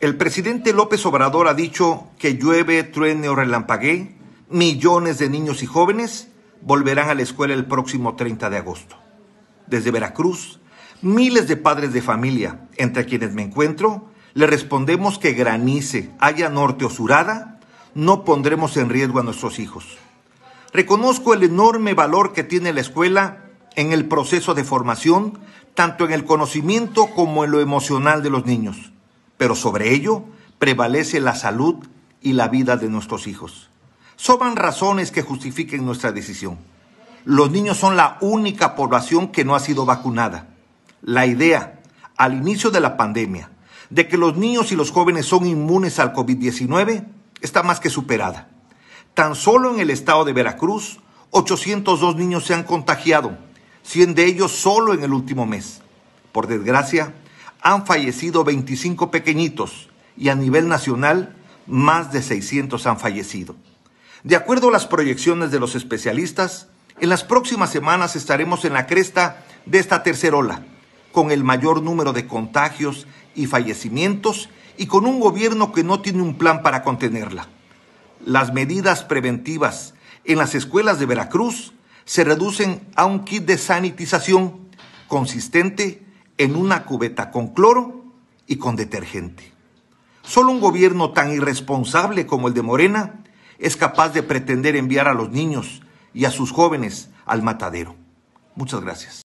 El presidente López Obrador ha dicho que llueve, truene o relampaguee, millones de niños y jóvenes volverán a la escuela el próximo 30 de agosto. Desde Veracruz, miles de padres de familia, entre quienes me encuentro, le respondemos que granice, haya norte o surada, no pondremos en riesgo a nuestros hijos. Reconozco el enorme valor que tiene la escuela en el proceso de formación, tanto en el conocimiento como en lo emocional de los niños pero sobre ello prevalece la salud y la vida de nuestros hijos. Soban razones que justifiquen nuestra decisión. Los niños son la única población que no ha sido vacunada. La idea, al inicio de la pandemia, de que los niños y los jóvenes son inmunes al COVID-19 está más que superada. Tan solo en el estado de Veracruz, 802 niños se han contagiado, 100 de ellos solo en el último mes. Por desgracia, han fallecido 25 pequeñitos y a nivel nacional más de 600 han fallecido. De acuerdo a las proyecciones de los especialistas, en las próximas semanas estaremos en la cresta de esta tercera ola, con el mayor número de contagios y fallecimientos y con un gobierno que no tiene un plan para contenerla. Las medidas preventivas en las escuelas de Veracruz se reducen a un kit de sanitización consistente en una cubeta con cloro y con detergente. Solo un gobierno tan irresponsable como el de Morena es capaz de pretender enviar a los niños y a sus jóvenes al matadero. Muchas gracias.